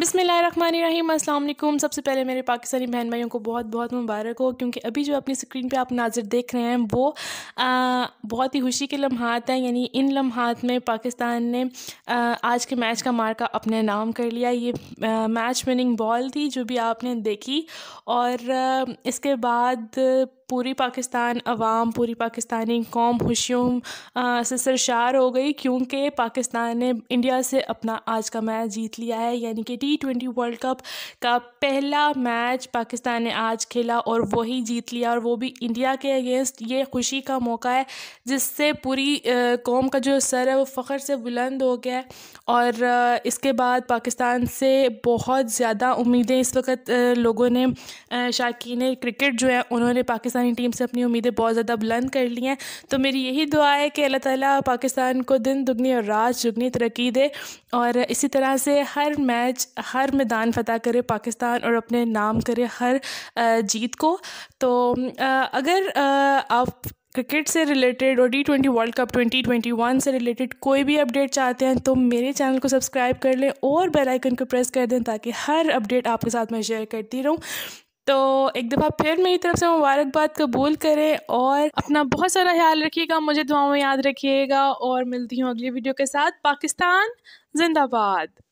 बिसमीम अल्लाम सबसे पहले मेरे पाकिस्तानी बहन भाइयों को बहुत बहुत मुबारक हो क्योंकि अभी जो अपनी स्क्रीन पे आप नाजर देख रहे हैं वो आ, बहुत ही खुशी के लम्हात हैं यानी इन लम्हात में पाकिस्तान ने आ, आज के मैच का मार्का अपने नाम कर लिया ये आ, मैच विनिंग बॉल थी जो भी आपने देखी और आ, इसके बाद पूरी पाकिस्तान अवाम पूरी पाकिस्तानी कौम खुशियों से सरशार हो गई क्योंकि पाकिस्तान ने इंडिया से अपना आज का मैच जीत लिया है यानी कि टी ट्वेंटी वर्ल्ड कप का पहला मैच पाकिस्तान ने आज खेला और वही जीत लिया और वो भी इंडिया के अगेंस्ट ये खुशी का मौका है जिससे पूरी कौम का जो सर है वो फ़ख्र से बुलंद हो गया और इसके बाद पाकिस्तान से बहुत ज़्यादा उम्मीदें इस वक्त लोगों ने शाकिन क्रिकेट जो है उन्होंने पाकिस्तानी टीम से अपनी उम्मीदें बहुत ज़्यादा बुलंद कर ली हैं तो मेरी यही दुआ है कि अल्लाह ताला पाकिस्तान को दिन दुगनी और रात दुगनी तरक्की दे और इसी तरह से हर मैच हर मैदान फ़तह करे पाकिस्तान और अपने नाम करे हर जीत को तो अगर आप क्रिकेट से रिलेटेड और T twenty world cup twenty twenty one से रिलेटेड कोई भी अपडेट चाहते हैं तो मेरे चैनल को सब्सक्राइब कर लें और बेल आइकन को प्रेस कर दें ताकि हर अपडेट आपके साथ मैं शेयर करती रहूं तो एक दफ़ा फिर मेरी तरफ से मुबारकबाद कबूल करें और अपना बहुत सारा ख्याल रखिएगा मुझे दुआओं में याद रखिएगा और मिलती हूँ अगली वीडियो के साथ पाकिस्तान जिंदाबाद